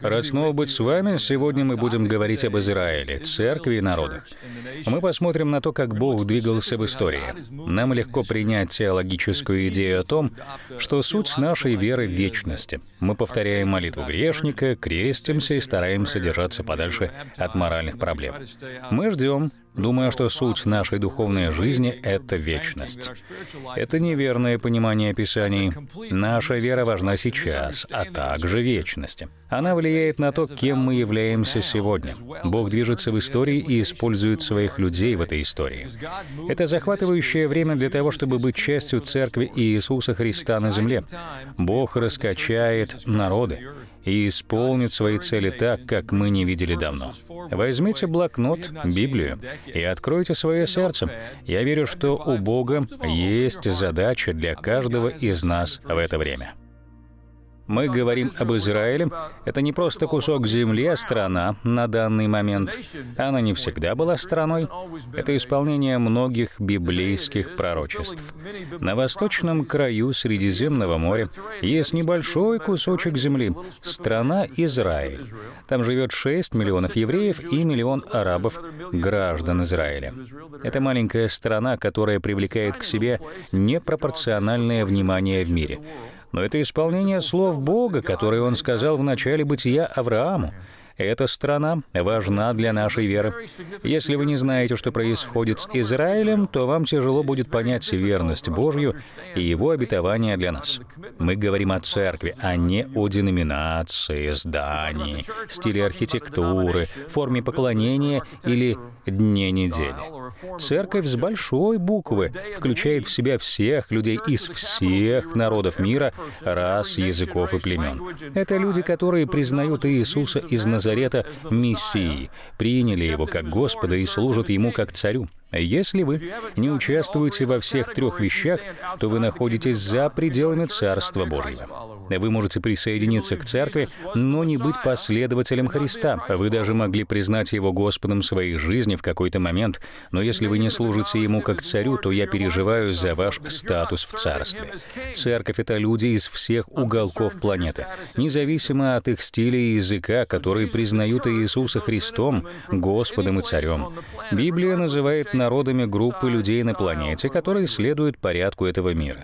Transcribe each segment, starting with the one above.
Рад снова быть с вами. Сегодня мы будем говорить об Израиле, церкви и народах. Мы посмотрим на то, как Бог двигался в истории. Нам легко принять теологическую идею о том, что суть нашей веры в вечности. Мы повторяем молитву грешника, крестимся и стараемся держаться подальше от моральных проблем. Мы ждем, Думаю, что суть нашей духовной жизни — это вечность. Это неверное понимание Писаний. Наша вера важна сейчас, а также вечности. Она влияет на то, кем мы являемся сегодня. Бог движется в истории и использует своих людей в этой истории. Это захватывающее время для того, чтобы быть частью Церкви Иисуса Христа на земле. Бог раскачает народы и исполнит свои цели так, как мы не видели давно. Возьмите блокнот, Библию и откройте свое сердце. Я верю, что у Бога есть задача для каждого из нас в это время. Мы говорим об Израиле. Это не просто кусок земли, а страна на данный момент. Она не всегда была страной. Это исполнение многих библейских пророчеств. На восточном краю Средиземного моря есть небольшой кусочек земли — страна Израиль. Там живет 6 миллионов евреев и миллион арабов, граждан Израиля. Это маленькая страна, которая привлекает к себе непропорциональное внимание в мире но это исполнение слов Бога, которые он сказал в начале бытия Аврааму. Эта страна важна для нашей веры. Если вы не знаете, что происходит с Израилем, то вам тяжело будет понять верность Божью и Его обетование для нас. Мы говорим о церкви, а не о деноминации, здании, стиле архитектуры, форме поклонения или дне недели. Церковь с большой буквы включает в себя всех людей из всех народов мира, рас, языков и племен. Это люди, которые признают Иисуса из Назарета Назарета Мессией, приняли его как Господа и служат ему как царю. Если вы не участвуете во всех трех вещах, то вы находитесь за пределами Царства Божьего. Вы можете присоединиться к церкви, но не быть последователем Христа. Вы даже могли признать Его Господом своей жизни в какой-то момент, но если вы не служите Ему как царю, то я переживаю за ваш статус в царстве. Церковь — это люди из всех уголков планеты. Независимо от их стиля и языка, которые признают Иисуса Христом, Господом и Царем. Библия называет народами группы людей на планете, которые следуют порядку этого мира.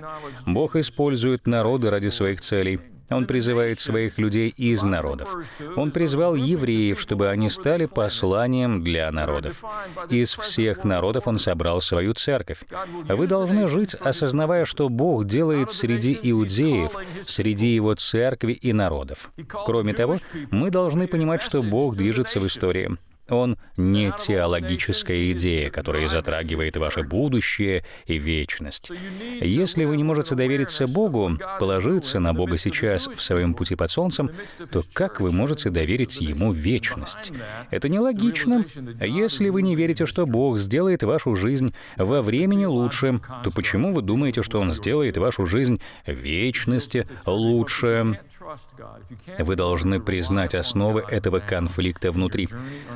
Бог использует народы ради своих целей он призывает своих людей из народов. Он призвал евреев, чтобы они стали посланием для народов. Из всех народов он собрал свою церковь. Вы должны жить, осознавая, что Бог делает среди иудеев, среди его церкви и народов. Кроме того, мы должны понимать, что Бог движется в истории. Он не теологическая идея, которая затрагивает ваше будущее и вечность. Если вы не можете довериться Богу, положиться на Бога сейчас в своем пути под солнцем, то как вы можете доверить Ему вечность? Это нелогично. Если вы не верите, что Бог сделает вашу жизнь во времени лучше, то почему вы думаете, что Он сделает вашу жизнь в вечности лучше? Вы должны признать основы этого конфликта внутри.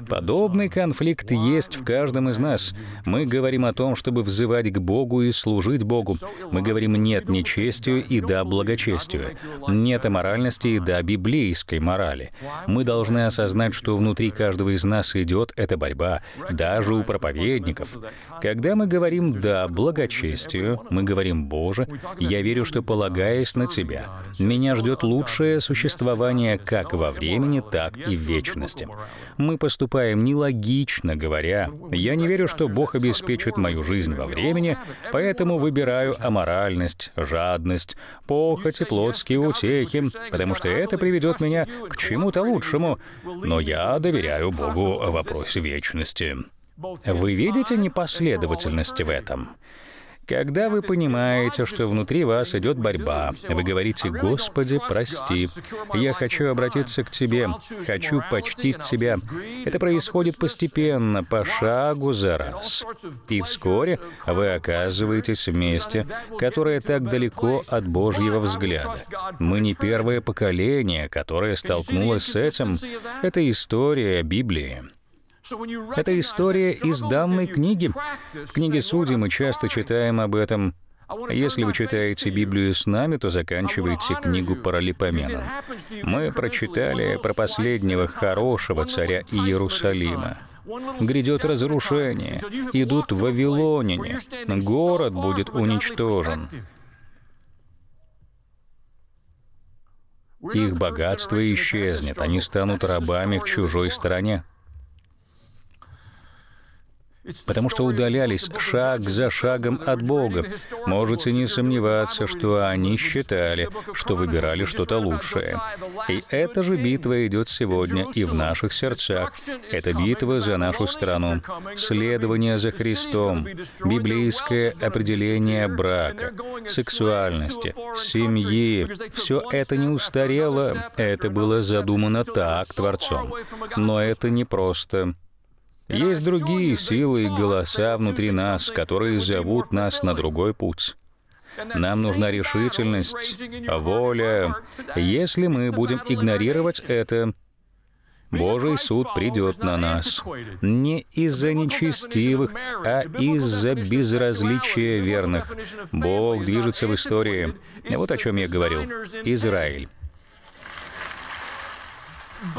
По Подобный конфликт есть в каждом из нас. Мы говорим о том, чтобы взывать к Богу и служить Богу. Мы говорим «нет нечестию» и «да благочестию». Нет аморальности и «да библейской морали». Мы должны осознать, что внутри каждого из нас идет эта борьба, даже у проповедников. Когда мы говорим «да благочестию», мы говорим «Боже, я верю, что полагаясь на Тебя, меня ждет лучшее существование как во времени, так и в вечности». Мы поступаем поступаем нелогично, говоря, «Я не верю, что Бог обеспечит мою жизнь во времени, поэтому выбираю аморальность, жадность, похоть и плотские утехи, потому что это приведет меня к чему-то лучшему, но я доверяю Богу в вопросе вечности». Вы видите непоследовательности в этом? Когда вы понимаете, что внутри вас идет борьба, вы говорите, «Господи, прости, я хочу обратиться к Тебе, хочу почтить Тебя». Это происходит постепенно, по шагу за раз. И вскоре вы оказываетесь в месте, которое так далеко от Божьего взгляда. Мы не первое поколение, которое столкнулось с этим. Это история Библии. Это история из данной книги. В книге «Судьи» мы часто читаем об этом. Если вы читаете Библию с нами, то заканчиваете книгу Паралипоменом. Мы прочитали про последнего хорошего царя Иерусалима. Грядет разрушение, идут вавилоняне, город будет уничтожен. Их богатство исчезнет, они станут рабами в чужой стране потому что удалялись шаг за шагом от Бога. Можете не сомневаться, что они считали, что выбирали что-то лучшее. И эта же битва идет сегодня и в наших сердцах. Это битва за нашу страну. Следование за Христом, библейское определение брака, сексуальности, семьи. Все это не устарело, это было задумано так Творцом. Но это не просто есть другие силы и голоса внутри нас, которые зовут нас на другой путь. Нам нужна решительность, воля. Если мы будем игнорировать это, Божий суд придет на нас. Не из-за нечестивых, а из-за безразличия верных. Бог движется в истории. Вот о чем я говорил. Израиль.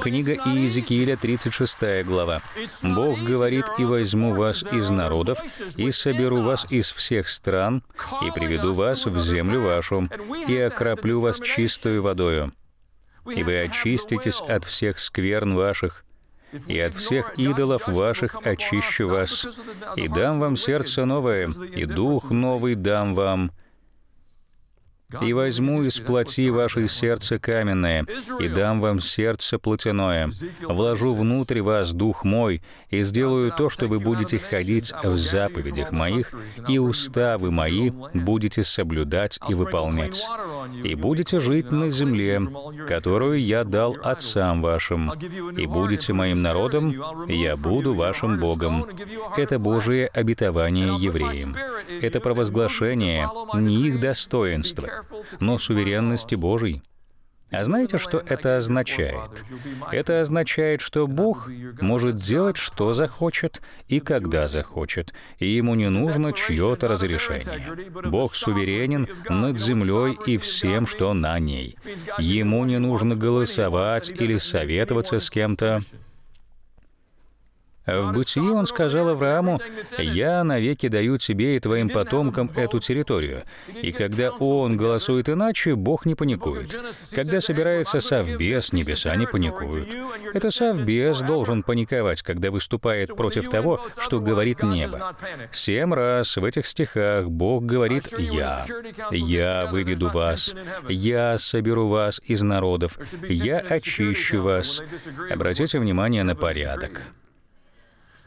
Книга Иезекииля, 36 глава. «Бог говорит, и возьму вас из народов, и соберу вас из всех стран, и приведу вас в землю вашу, и окроплю вас чистою водою. И вы очиститесь от всех скверн ваших, и от всех идолов ваших очищу вас, и дам вам сердце новое, и дух новый дам вам, и возьму из плоти ваше сердце каменное, и дам вам сердце плотяное. Вложу внутрь вас дух мой, и сделаю то, что вы будете ходить в заповедях моих, и уставы мои будете соблюдать и выполнять. И будете жить на земле, которую я дал отцам вашим, и будете моим народом, я буду вашим Богом. Это Божие обетование евреям. Это провозглашение не их достоинства, но суверенности Божией. А знаете, что это означает? Это означает, что Бог может делать, что захочет и когда захочет, и ему не нужно чье-то разрешение. Бог суверенен над землей и всем, что на ней. Ему не нужно голосовать или советоваться с кем-то. В бытии он сказал Аврааму, «Я навеки даю тебе и твоим потомкам эту территорию». И когда он голосует иначе, Бог не паникует. Когда собирается совбез, небеса не паникуют. Это совбез должен паниковать, когда выступает против того, что говорит небо. Семь раз в этих стихах Бог говорит «Я». «Я выведу вас». «Я соберу вас из народов». «Я очищу вас». Обратите внимание на порядок.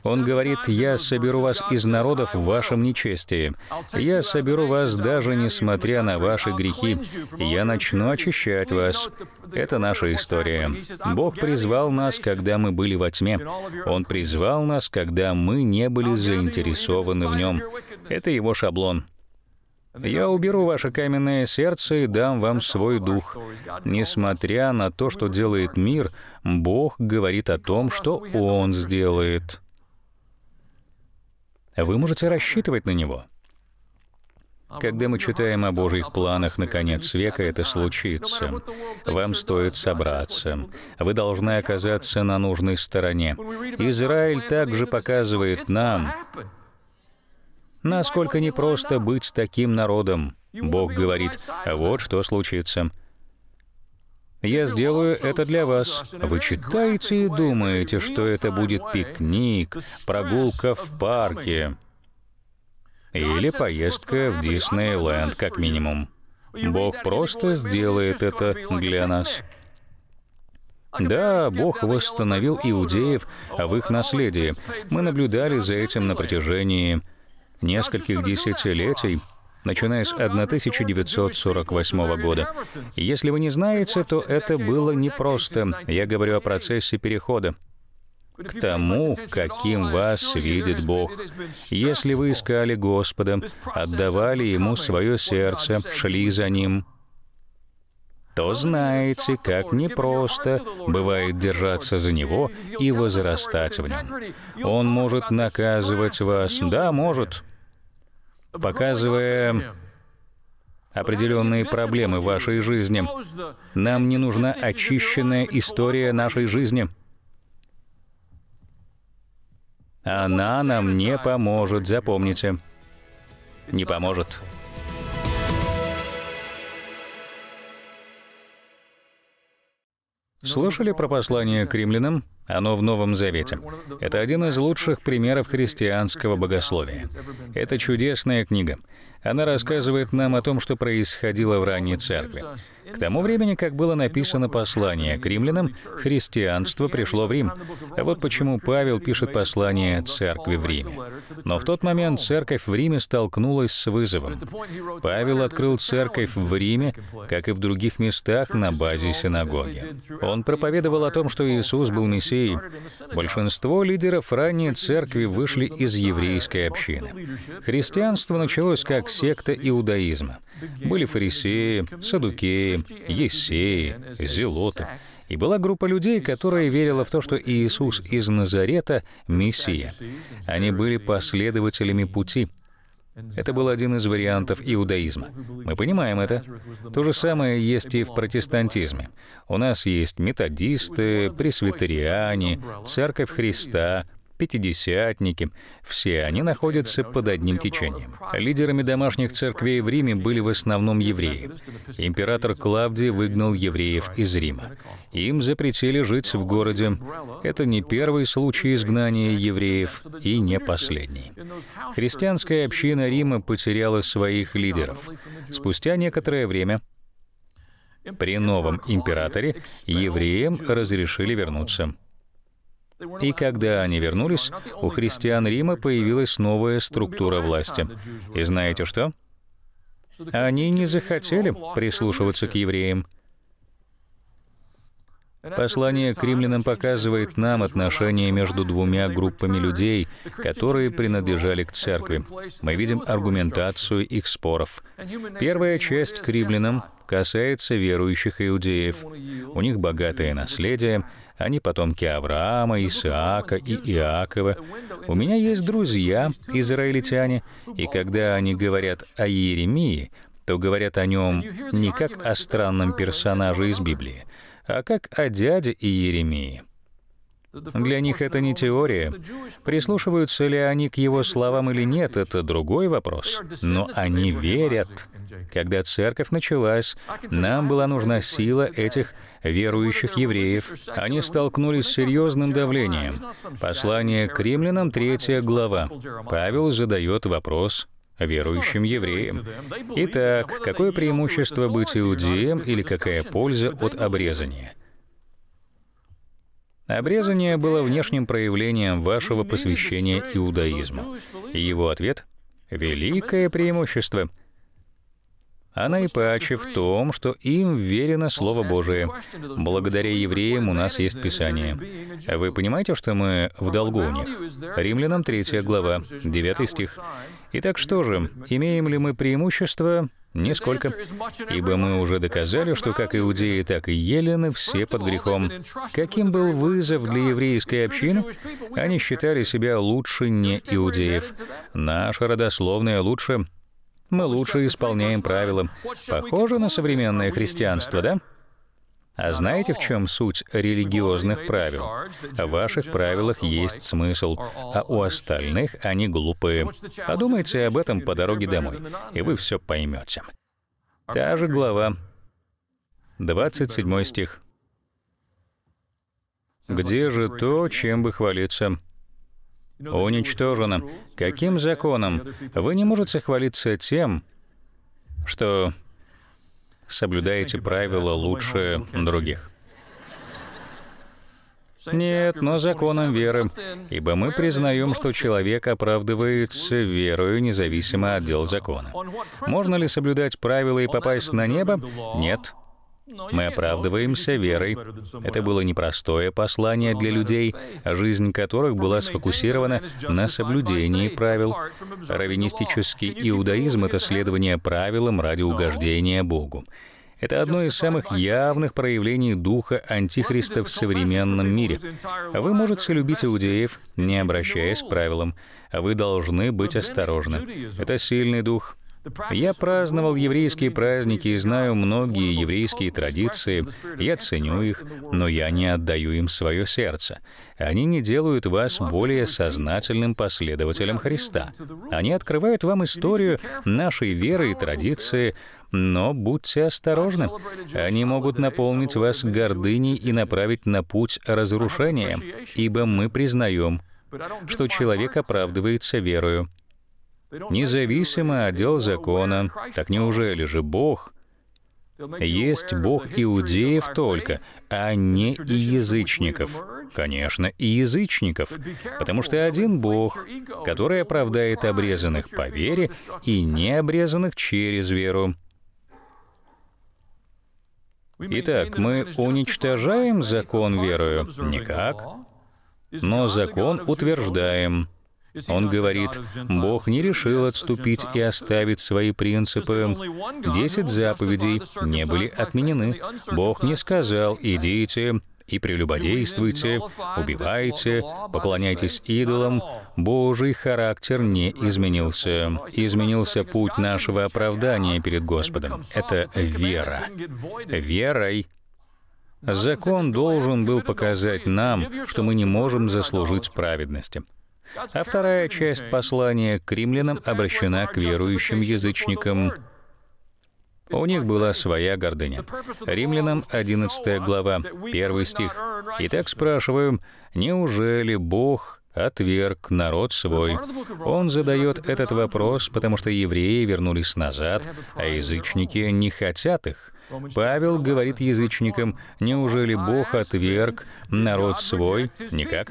Он говорит, «Я соберу вас из народов в вашем нечестии. Я соберу вас даже несмотря на ваши грехи. Я начну очищать вас». Это наша история. Бог призвал нас, когда мы были во тьме. Он призвал нас, когда мы не были заинтересованы в нем. Это его шаблон. Я уберу ваше каменное сердце и дам вам свой дух. Несмотря на то, что делает мир, Бог говорит о том, что Он сделает вы можете рассчитывать на него. Когда мы читаем о Божьих планах на конец века, это случится. Вам стоит собраться. Вы должны оказаться на нужной стороне. Израиль также показывает нам, насколько непросто быть таким народом. Бог говорит, вот что случится. Я сделаю это для вас. Вы читаете и думаете, что это будет пикник, прогулка в парке или поездка в Диснейленд, как минимум. Бог просто сделает это для нас. Да, Бог восстановил иудеев а в их наследии. Мы наблюдали за этим на протяжении нескольких десятилетий начиная с 1948 года. Если вы не знаете, то это было непросто. Я говорю о процессе перехода к тому, каким вас видит Бог. Если вы искали Господа, отдавали Ему свое сердце, шли за Ним, то знаете, как непросто бывает держаться за Него и возрастать в Нем. Он может наказывать вас, да, может, показывая определенные проблемы вашей жизни. Нам не нужна очищенная история нашей жизни. Она нам не поможет, запомните. Не поможет. Слышали про послание к римлянам? Оно в Новом Завете. Это один из лучших примеров христианского богословия. Это чудесная книга. Она рассказывает нам о том, что происходило в ранней церкви. К тому времени, как было написано послание к римлянам, христианство пришло в Рим. А вот почему Павел пишет послание церкви в Риме. Но в тот момент церковь в Риме столкнулась с вызовом. Павел открыл церковь в Риме, как и в других местах на базе синагоги. Он проповедовал о том, что Иисус был Мессией, Моисей, большинство лидеров ранней церкви вышли из еврейской общины. Христианство началось как секта иудаизма. Были фарисеи, садукеи, ессеи, зелоты. И была группа людей, которая верила в то, что Иисус из Назарета — Мессия. Они были последователями пути — это был один из вариантов иудаизма. Мы понимаем это. То же самое есть и в протестантизме. У нас есть методисты, пресвитериане, Церковь Христа, пятидесятники, все они находятся под одним течением. Лидерами домашних церквей в Риме были в основном евреи. Император Клавдий выгнал евреев из Рима. Им запретили жить в городе. Это не первый случай изгнания евреев и не последний. Христианская община Рима потеряла своих лидеров. Спустя некоторое время при новом императоре евреям разрешили вернуться. И когда они вернулись, у христиан Рима появилась новая структура власти. И знаете что? Они не захотели прислушиваться к евреям. Послание к римлянам показывает нам отношения между двумя группами людей, которые принадлежали к церкви. Мы видим аргументацию их споров. Первая часть к римлянам касается верующих иудеев. У них богатое наследие, они потомки Авраама, Исаака и Иакова. У меня есть друзья, израильтяне, и когда они говорят о Еремии, то говорят о нем не как о странном персонаже из Библии, а как о дяде Иеремии. Для них это не теория. Прислушиваются ли они к его словам или нет, это другой вопрос. Но они верят. Когда церковь началась, нам была нужна сила этих верующих евреев. Они столкнулись с серьезным давлением. Послание к римлянам, 3 глава. Павел задает вопрос верующим евреям. Итак, какое преимущество быть иудеем или какая польза от обрезания? Обрезание было внешним проявлением вашего посвящения иудаизму. И его ответ — великое преимущество — она и паче в том, что им верено Слово Божие. Благодаря евреям у нас есть Писание. Вы понимаете, что мы в долгу у них? Римлянам 3 глава, 9 стих. Итак, что же, имеем ли мы преимущество? Нисколько. Ибо мы уже доказали, что как иудеи, так и елены все под грехом. Каким был вызов для еврейской общины? Они считали себя лучше не иудеев. Наша родословная лучше мы лучше исполняем правила. Похоже на современное христианство, да? А знаете, в чем суть религиозных правил? В ваших правилах есть смысл, а у остальных они глупые. Подумайте об этом по дороге домой, и вы все поймете. Та же глава, 27 стих. «Где же то, чем бы хвалиться? уничтожена. Каким законом? Вы не можете хвалиться тем, что соблюдаете правила лучше других. Нет, но законом веры, ибо мы признаем, что человек оправдывается верою независимо от дел закона. Можно ли соблюдать правила и попасть на небо? Нет. Мы оправдываемся верой. Это было непростое послание для людей, жизнь которых была сфокусирована на соблюдении правил. Равинистический иудаизм — это следование правилам ради угождения Богу. Это одно из самых явных проявлений духа Антихриста в современном мире. Вы можете любить иудеев, не обращаясь к правилам. Вы должны быть осторожны. Это сильный дух — я праздновал еврейские праздники и знаю многие еврейские традиции. Я ценю их, но я не отдаю им свое сердце. Они не делают вас более сознательным последователем Христа. Они открывают вам историю нашей веры и традиции, но будьте осторожны. Они могут наполнить вас гордыней и направить на путь разрушения, ибо мы признаем, что человек оправдывается верою, независимо от дел закона. Так неужели же Бог есть Бог иудеев только, а не и язычников. Конечно, и язычников, потому что один Бог, который оправдает обрезанных по вере и необрезанных через веру. Итак, мы уничтожаем закон верою? Никак. Но закон утверждаем. Он говорит, «Бог не решил отступить и оставить свои принципы. Десять заповедей не были отменены. Бог не сказал «идите», и прелюбодействуйте, убивайте, поклоняйтесь идолам, Божий характер не изменился. Изменился путь нашего оправдания перед Господом. Это вера. Верой Закон должен был показать нам, что мы не можем заслужить праведности а вторая часть послания к римлянам обращена к верующим язычникам. У них была своя гордыня. Римлянам 11 глава, 1 стих. Итак, спрашиваем, неужели Бог отверг народ свой. Он задает этот вопрос, потому что евреи вернулись назад, а язычники не хотят их. Павел говорит язычникам, «Неужели Бог отверг народ свой?» Никак.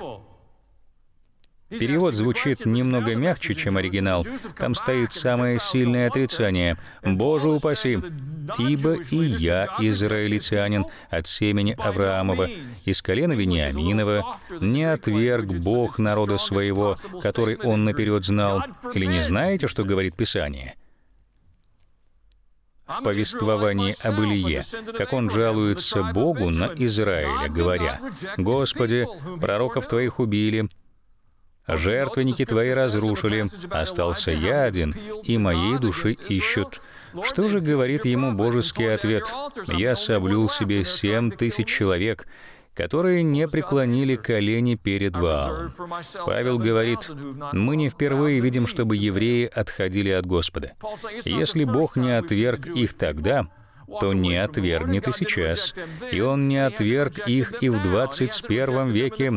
Перевод звучит немного мягче, чем оригинал. Там стоит самое сильное отрицание. «Боже упаси! Ибо и я, израильтянин, от семени Авраамова, из колена Вениаминова, не отверг Бог народа своего, который он наперед знал». Или не знаете, что говорит Писание? в повествовании об Илье, как он жалуется Богу на Израиля, говоря, «Господи, пророков Твоих убили, а жертвенники твои разрушили, остался я один, и моей души ищут. Что же говорит ему божеский ответ? Я соблюл себе семь тысяч человек, которые не преклонили колени перед Ваалом. Павел говорит, «Мы не впервые видим, чтобы евреи отходили от Господа. Если Бог не отверг их тогда, то не отвергнет и сейчас. И он не отверг их и в 21 веке.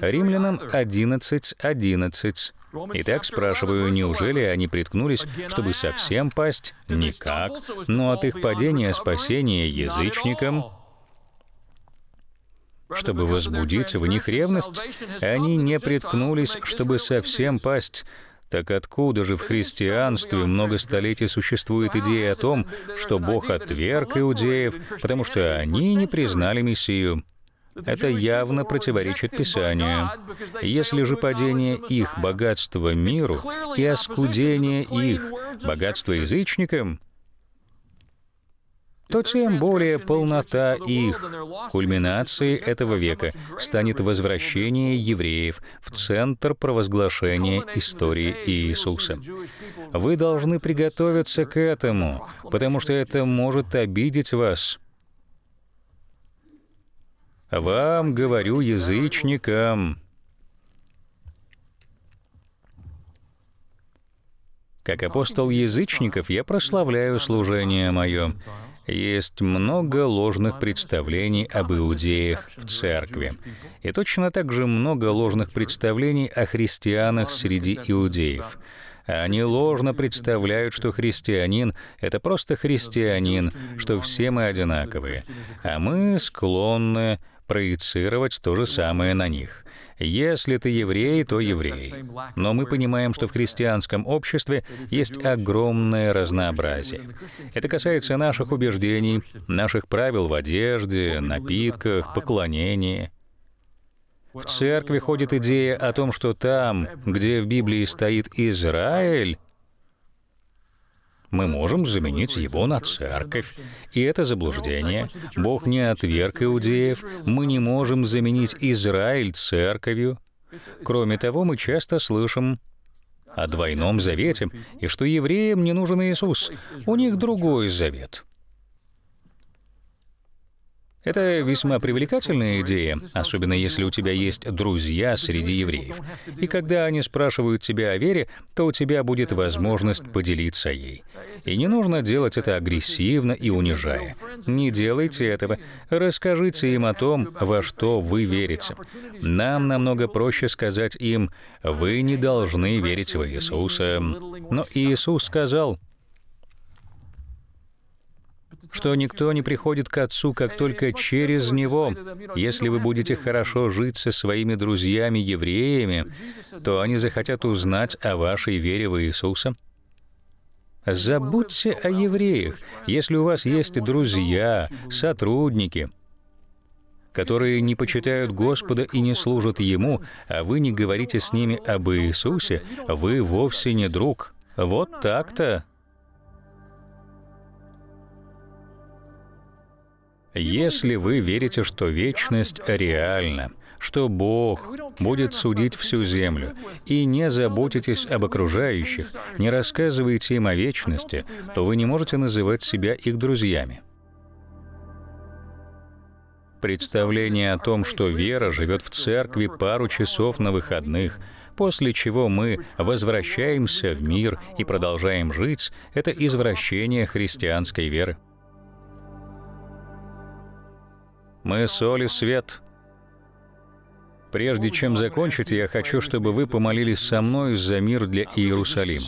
Римлянам 11.11. 11. Итак, спрашиваю, неужели они приткнулись, чтобы совсем пасть? Никак. Но от их падения спасение язычникам чтобы возбудить в них ревность, они не приткнулись, чтобы совсем пасть. Так откуда же в христианстве много столетий существует идея о том, что Бог отверг иудеев, потому что они не признали Мессию? Это явно противоречит Писанию. Если же падение их богатства миру и оскудение их богатства язычникам, то тем более полнота их. Кульминацией этого века станет возвращение евреев в центр провозглашения истории Иисуса. Вы должны приготовиться к этому, потому что это может обидеть вас. Вам говорю язычникам, Как апостол язычников я прославляю служение мое. Есть много ложных представлений об иудеях в церкви. И точно так же много ложных представлений о христианах среди иудеев. Они ложно представляют, что христианин — это просто христианин, что все мы одинаковые. А мы склонны проецировать то же самое на них — если ты еврей, то еврей. Но мы понимаем, что в христианском обществе есть огромное разнообразие. Это касается наших убеждений, наших правил в одежде, напитках, поклонении. В церкви ходит идея о том, что там, где в Библии стоит Израиль, мы можем заменить его на церковь. И это заблуждение. Бог не отверг иудеев, мы не можем заменить Израиль церковью. Кроме того, мы часто слышим о двойном завете и что евреям не нужен Иисус, у них другой завет. Это весьма привлекательная идея, особенно если у тебя есть друзья среди евреев. И когда они спрашивают тебя о вере, то у тебя будет возможность поделиться ей. И не нужно делать это агрессивно и унижая. Не делайте этого. Расскажите им о том, во что вы верите. Нам намного проще сказать им, вы не должны верить в Иисуса. Но Иисус сказал, что никто не приходит к Отцу, как только через Него. Если вы будете хорошо жить со своими друзьями-евреями, то они захотят узнать о вашей вере в Иисуса. Забудьте о евреях. Если у вас есть друзья, сотрудники, которые не почитают Господа и не служат Ему, а вы не говорите с ними об Иисусе, вы вовсе не друг. Вот так-то Если вы верите, что вечность реальна, что Бог будет судить всю землю, и не заботитесь об окружающих, не рассказываете им о вечности, то вы не можете называть себя их друзьями. Представление о том, что вера живет в церкви пару часов на выходных, после чего мы возвращаемся в мир и продолжаем жить, это извращение христианской веры. Мы соль и свет. Прежде чем закончить, я хочу, чтобы вы помолились со мной за мир для Иерусалима.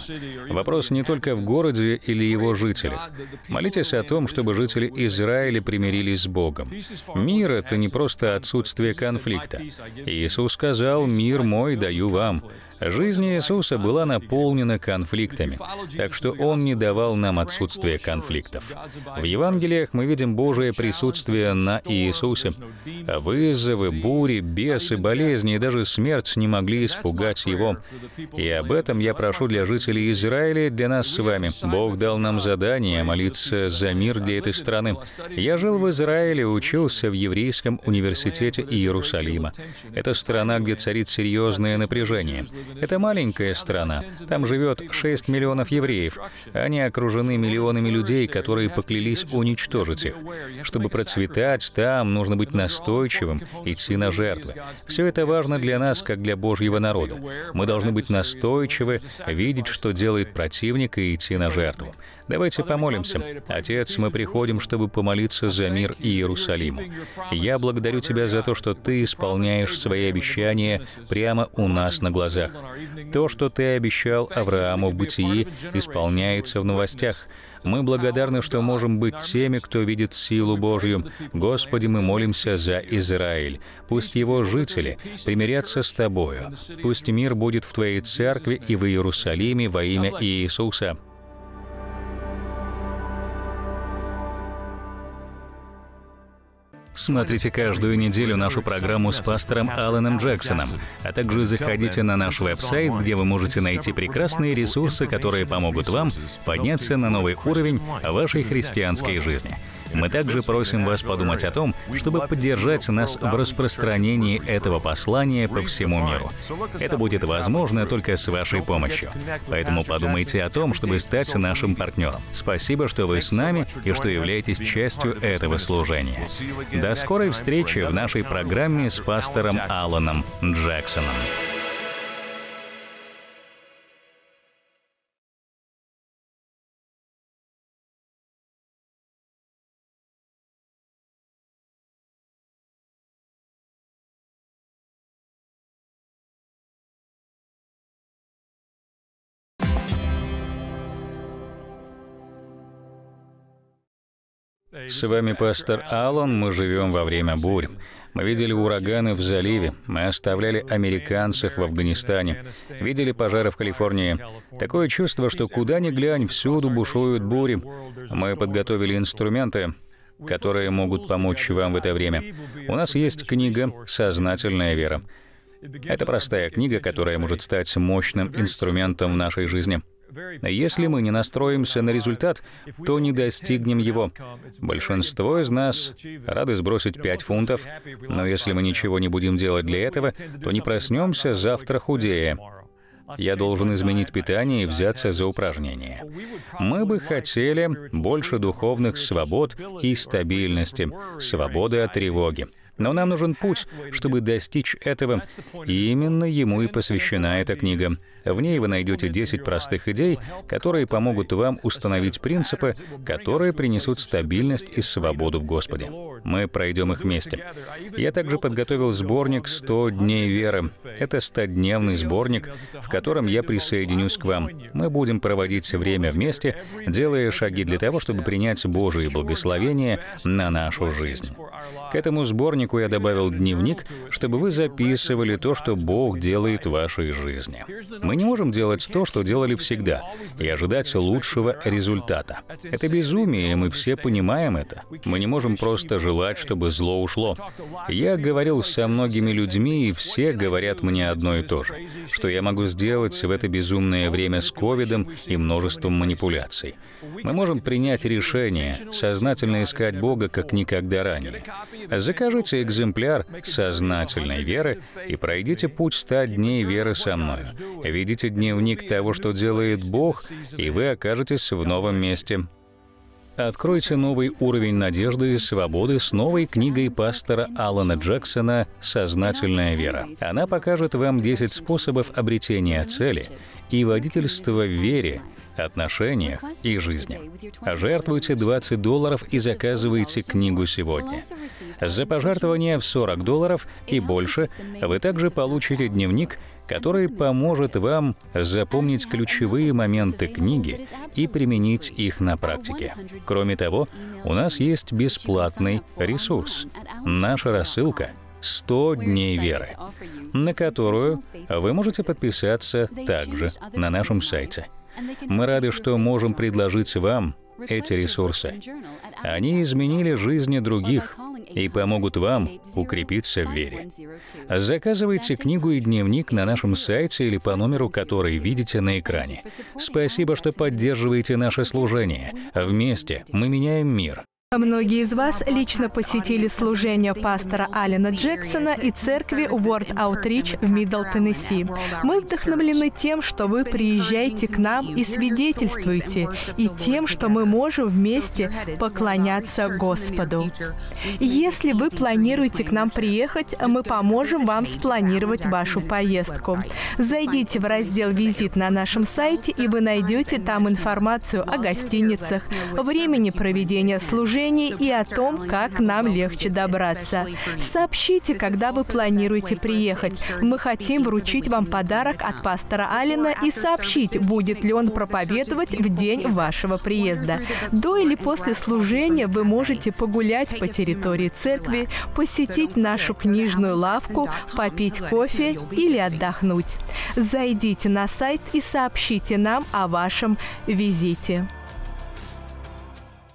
Вопрос не только в городе или его жителях. Молитесь о том, чтобы жители Израиля примирились с Богом. Мир — это не просто отсутствие конфликта. Иисус сказал, «Мир мой даю вам». Жизнь Иисуса была наполнена конфликтами, так что Он не давал нам отсутствия конфликтов. В Евангелиях мы видим Божие присутствие на Иисусе. А вызовы, бури, бесы, болезни и даже смерть не могли испугать Его. И об этом я прошу для жителей Израиля для нас с вами. Бог дал нам задание молиться за мир для этой страны. Я жил в Израиле, учился в Еврейском университете Иерусалима. Это страна, где царит серьезное напряжение. Это маленькая страна. Там живет 6 миллионов евреев. Они окружены миллионами людей, которые поклялись уничтожить их. Чтобы процветать там, нужно быть настойчивым, идти на жертвы. Все это важно для нас, как для Божьего народа. Мы должны быть настойчивы, видеть, что делает противник, и идти на жертву. Давайте помолимся. Отец, мы приходим, чтобы помолиться за мир Иерусалиму. Я благодарю Тебя за то, что Ты исполняешь свои обещания прямо у нас на глазах. То, что Ты обещал Аврааму в бытии, исполняется в новостях. Мы благодарны, что можем быть теми, кто видит силу Божью. Господи, мы молимся за Израиль. Пусть его жители примирятся с Тобою. Пусть мир будет в Твоей церкви и в Иерусалиме во имя Иисуса. Смотрите каждую неделю нашу программу с пастором Алленом Джексоном, а также заходите на наш веб-сайт, где вы можете найти прекрасные ресурсы, которые помогут вам подняться на новый уровень вашей христианской жизни. Мы также просим вас подумать о том, чтобы поддержать нас в распространении этого послания по всему миру. Это будет возможно только с вашей помощью. Поэтому подумайте о том, чтобы стать нашим партнером. Спасибо, что вы с нами и что являетесь частью этого служения. До скорой встречи в нашей программе с пастором Алланом Джексоном. С вами пастор Аллан, мы живем во время бурь. Мы видели ураганы в заливе, мы оставляли американцев в Афганистане, видели пожары в Калифорнии. Такое чувство, что куда ни глянь, всюду бушуют бури. Мы подготовили инструменты, которые могут помочь вам в это время. У нас есть книга «Сознательная вера». Это простая книга, которая может стать мощным инструментом в нашей жизни. Если мы не настроимся на результат, то не достигнем его. Большинство из нас рады сбросить 5 фунтов, но если мы ничего не будем делать для этого, то не проснемся завтра худее. Я должен изменить питание и взяться за упражнения. Мы бы хотели больше духовных свобод и стабильности, свободы от тревоги. Но нам нужен путь, чтобы достичь этого, и именно ему и посвящена эта книга. В ней вы найдете 10 простых идей, которые помогут вам установить принципы, которые принесут стабильность и свободу в Господе. Мы пройдем их вместе. Я также подготовил сборник «100 дней веры». Это стодневный сборник, в котором я присоединюсь к вам. Мы будем проводить время вместе, делая шаги для того, чтобы принять Божие благословения на нашу жизнь. К этому сборнику я добавил дневник, чтобы вы записывали то, что Бог делает в вашей жизни. Мы не можем делать то, что делали всегда, и ожидать лучшего результата. Это безумие, и мы все понимаем это. Мы не можем просто желать желать, чтобы зло ушло. Я говорил со многими людьми, и все говорят мне одно и то же, что я могу сделать в это безумное время с ковидом и множеством манипуляций. Мы можем принять решение, сознательно искать Бога как никогда ранее. Закажите экземпляр сознательной веры и пройдите путь 100 дней веры со мной. Ведите дневник того, что делает Бог, и вы окажетесь в новом месте. Откройте новый уровень надежды и свободы с новой книгой пастора Алана Джексона «Сознательная вера». Она покажет вам 10 способов обретения цели и водительства в вере отношениях и жизни. А жертвуйте 20 долларов и заказывайте книгу сегодня. За пожертвование в 40 долларов и больше вы также получите дневник, который поможет вам запомнить ключевые моменты книги и применить их на практике. Кроме того, у нас есть бесплатный ресурс — наша рассылка 100 дней веры, на которую вы можете подписаться также на нашем сайте мы рады, что можем предложить вам эти ресурсы. Они изменили жизни других и помогут вам укрепиться в вере. Заказывайте книгу и дневник на нашем сайте или по номеру, который видите на экране. Спасибо, что поддерживаете наше служение. Вместе мы меняем мир. А многие из вас лично посетили служение пастора Алина Джексона и церкви World Outreach в Мидл Теннесси. Мы вдохновлены тем, что вы приезжаете к нам и свидетельствуете, и тем, что мы можем вместе поклоняться Господу. Если вы планируете к нам приехать, мы поможем вам спланировать вашу поездку. Зайдите в раздел «Визит» на нашем сайте, и вы найдете там информацию о гостиницах, времени проведения служения, движении и о том, как нам легче добраться. Сообщите, когда вы планируете приехать. Мы хотим вручить вам подарок от пастора Алина и сообщить, будет ли он проповедовать в день вашего приезда. До или после служения вы можете погулять по территории церкви, посетить нашу книжную лавку, попить кофе или отдохнуть. Зайдите на сайт и сообщите нам о вашем визите.